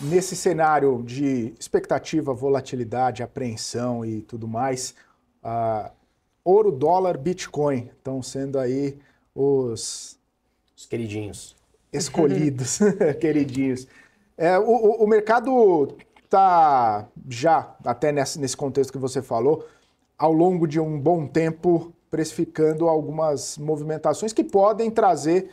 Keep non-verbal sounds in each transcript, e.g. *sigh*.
Nesse cenário de expectativa, volatilidade, apreensão e tudo mais, uh, ouro, dólar, Bitcoin estão sendo aí os... Os queridinhos. Escolhidos, *laughs* queridinhos. É, o, o mercado está já, até nesse, nesse contexto que você falou, ao longo de um bom tempo precificando algumas movimentações que podem trazer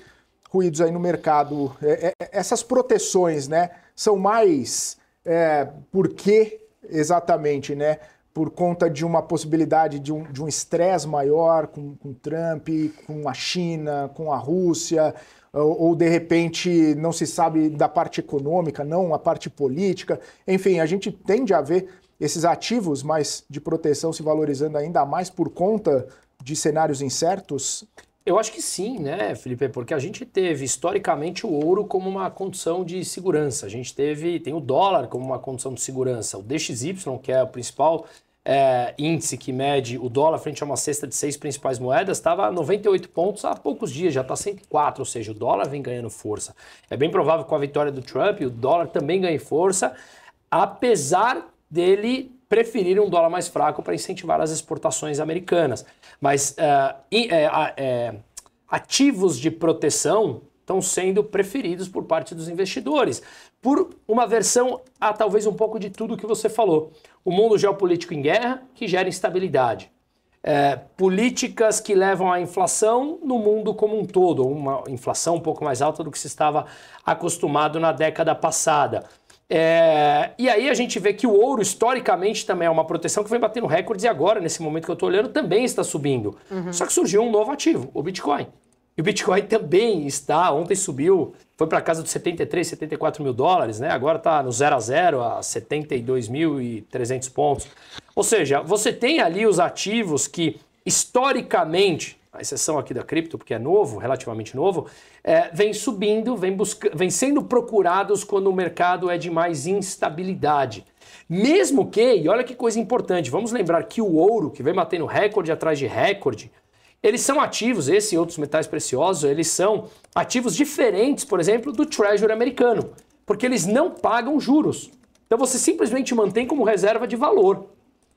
incluídos aí no mercado. É, é, é, essas proteções, né, são mais é, por quê exatamente, né? Por conta de uma possibilidade de um estresse de um maior com, com Trump, com a China, com a Rússia, ou, ou de repente não se sabe da parte econômica, não a parte política. Enfim, a gente tende a ver esses ativos mais de proteção se valorizando ainda mais por conta de cenários incertos? Eu acho que sim, né, Felipe? É porque a gente teve historicamente o ouro como uma condição de segurança. A gente teve, tem o dólar como uma condição de segurança. O DXY, que é o principal é, índice que mede o dólar frente a uma cesta de seis principais moedas, estava a 98 pontos há poucos dias, já está 104, ou seja, o dólar vem ganhando força. É bem provável que com a vitória do Trump, o dólar também ganhe força, apesar dele preferiram um dólar mais fraco para incentivar as exportações americanas. Mas uh, e, é, é, ativos de proteção estão sendo preferidos por parte dos investidores, por uma versão a talvez um pouco de tudo que você falou. O mundo geopolítico em guerra, que gera instabilidade. É, políticas que levam à inflação no mundo como um todo, uma inflação um pouco mais alta do que se estava acostumado na década passada. É, e aí a gente vê que o ouro, historicamente, também é uma proteção que vem batendo recordes e agora, nesse momento que eu estou olhando, também está subindo. Uhum. Só que surgiu um novo ativo, o Bitcoin. E o Bitcoin *laughs* também está, ontem subiu, foi para casa dos 73, 74 mil dólares, né? Agora está no 0 a 0 a 72.300 pontos. Ou seja, você tem ali os ativos que historicamente a exceção aqui da cripto, porque é novo, relativamente novo, é, vem subindo, vem, vem sendo procurados quando o mercado é de mais instabilidade. Mesmo que, e olha que coisa importante, vamos lembrar que o ouro, que vem batendo recorde atrás de recorde, eles são ativos, esse e outros metais preciosos, eles são ativos diferentes, por exemplo, do Treasury americano, porque eles não pagam juros. Então você simplesmente mantém como reserva de valor.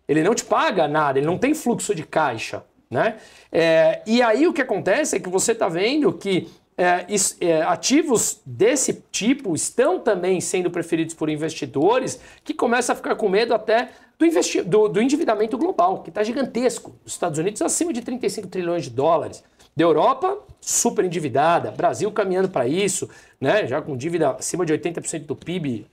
Ele não te paga nada, ele não tem fluxo de caixa. Né? É, e aí o que acontece é que você está vendo que é, is, é, ativos desse tipo estão também sendo preferidos por investidores que começam a ficar com medo até do, investi do, do endividamento global, que está gigantesco. Os Estados Unidos acima de 35 trilhões de dólares. Da Europa, super endividada. Brasil caminhando para isso, né? já com dívida acima de 80% do PIB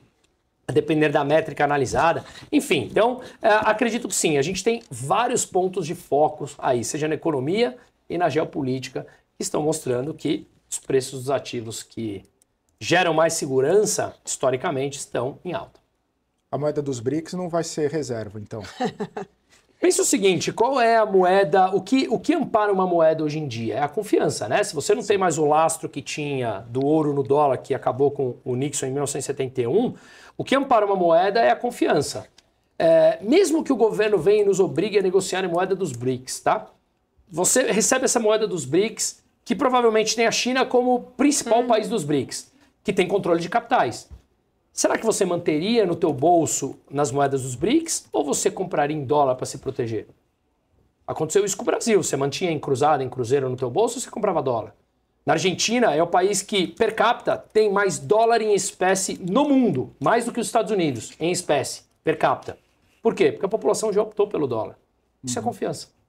depender da métrica analisada. Enfim, então é, acredito que sim, a gente tem vários pontos de foco aí, seja na economia e na geopolítica, que estão mostrando que os preços dos ativos que geram mais segurança, historicamente, estão em alta. A moeda dos BRICS não vai ser reserva, então. *laughs* Pense o seguinte, qual é a moeda, o que, o que ampara uma moeda hoje em dia? É a confiança, né? Se você não tem mais o lastro que tinha do ouro no dólar, que acabou com o Nixon em 1971, o que ampara uma moeda é a confiança. É, mesmo que o governo venha e nos obrigue a negociar em moeda dos BRICS, tá? Você recebe essa moeda dos BRICS, que provavelmente tem a China como principal hum. país dos BRICS, que tem controle de capitais. Será que você manteria no teu bolso nas moedas dos BRICS ou você compraria em dólar para se proteger? Aconteceu isso com o Brasil. Você mantinha em cruzada, em cruzeiro no teu bolso ou você comprava dólar? Na Argentina é o país que per capita tem mais dólar em espécie no mundo, mais do que os Estados Unidos em espécie per capita. Por quê? Porque a população já optou pelo dólar. Isso é uhum. é confiança.